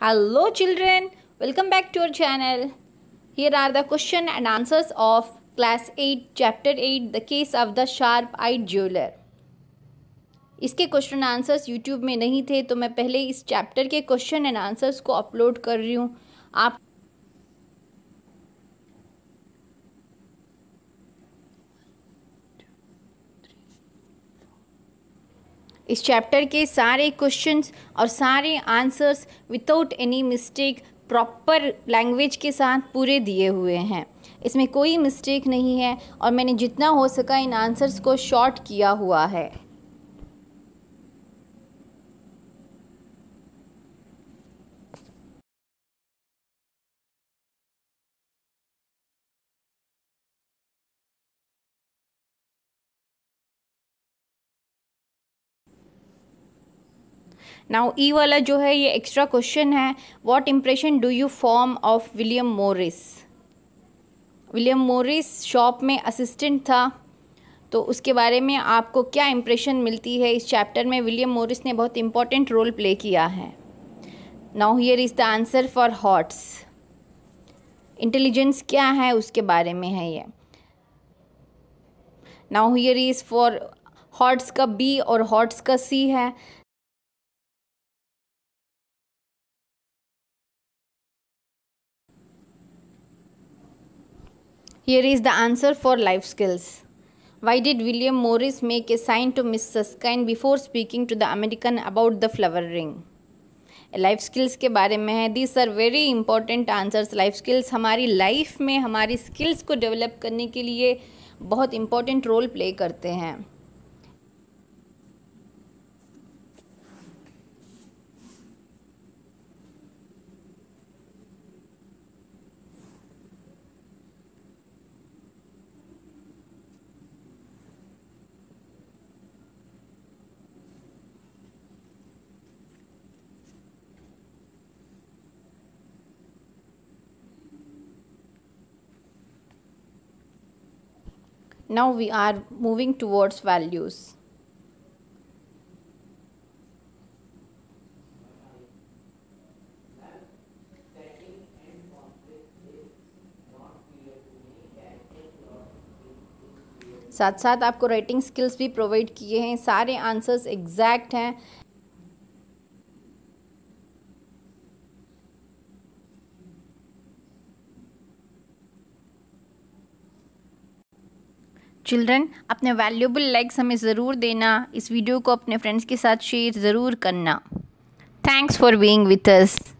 Hello children, welcome back to our channel. Here are the question and answers of class 8 chapter 8 the case of the sharp eyed jeweler. इसके question answers YouTube में नहीं थे तो मैं पहले इस chapter के क्वेश्चन एंड आंसर्स को अपलोड कर रही हूँ आप इस चैप्टर के सारे क्वेश्चंस और सारे answers without any mistake proper language के साथ पूरे दिए हुए हैं इसमें कोई मिस्टेक नहीं है और मैंने जितना हो सका इन आंसर्स को शॉर्ट किया हुआ है नाउ ई e वाला जो है ये एक्स्ट्रा क्वेश्चन है what impression do you form of William Morris William Morris shop में असिस्टेंट था तो उसके बारे में आपको क्या इम्प्रेशन मिलती है इस चैप्टर में विलियम मोरिस ने बहुत इंपॉर्टेंट रोल प्ले किया है now here is the answer for HOTS intelligence क्या है उसके बारे में है ये now here is for HOTS का बी और हॉट्स का सी है Here is the answer for life skills. Why did William Morris make a sign to Miss Suskine before speaking to the American about the flower ring? Life skills के बारे में है this are very important answers life skills हमारी life में हमारी skills को develop करने के लिए बहुत इम्पॉर्टेंट रोल प्ले करते हैं now we are moving towards values साथ साथ आपको राइटिंग स्किल्स भी प्रोवाइड किए हैं सारे आंसर्स एग्जैक्ट हैं चिल्ड्रन अपने वैल्यूबल लाइक्स हमें ज़रूर देना इस वीडियो को अपने फ्रेंड्स के साथ शेयर ज़रूर करना thanks for being with us